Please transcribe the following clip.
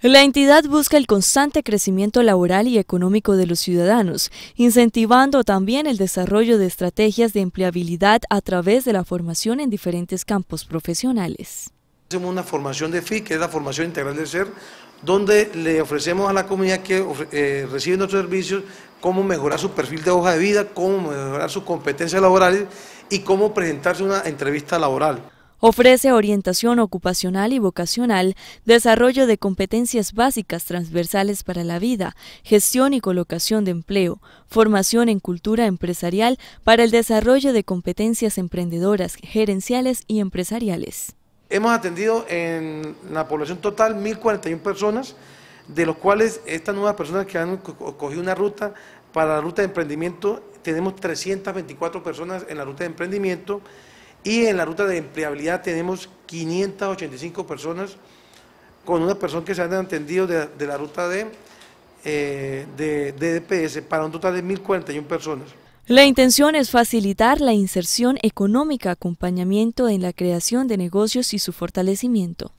La entidad busca el constante crecimiento laboral y económico de los ciudadanos, incentivando también el desarrollo de estrategias de empleabilidad a través de la formación en diferentes campos profesionales. Hacemos una formación de FI, que es la formación integral del ser, donde le ofrecemos a la comunidad que eh, recibe nuestros servicios cómo mejorar su perfil de hoja de vida, cómo mejorar sus competencias laborales y cómo presentarse una entrevista laboral. Ofrece orientación ocupacional y vocacional, desarrollo de competencias básicas transversales para la vida, gestión y colocación de empleo, formación en cultura empresarial para el desarrollo de competencias emprendedoras, gerenciales y empresariales. Hemos atendido en la población total 1.041 personas, de los cuales estas nuevas personas que han cogido una ruta para la ruta de emprendimiento, tenemos 324 personas en la ruta de emprendimiento, y en la ruta de empleabilidad tenemos 585 personas, con una persona que se han atendido de, la ruta de, eh, de DPS, e para un total de 1.041 personas. La intención es facilitar la inserción económica, acompañamiento en la creación de negocios y su fortalecimiento.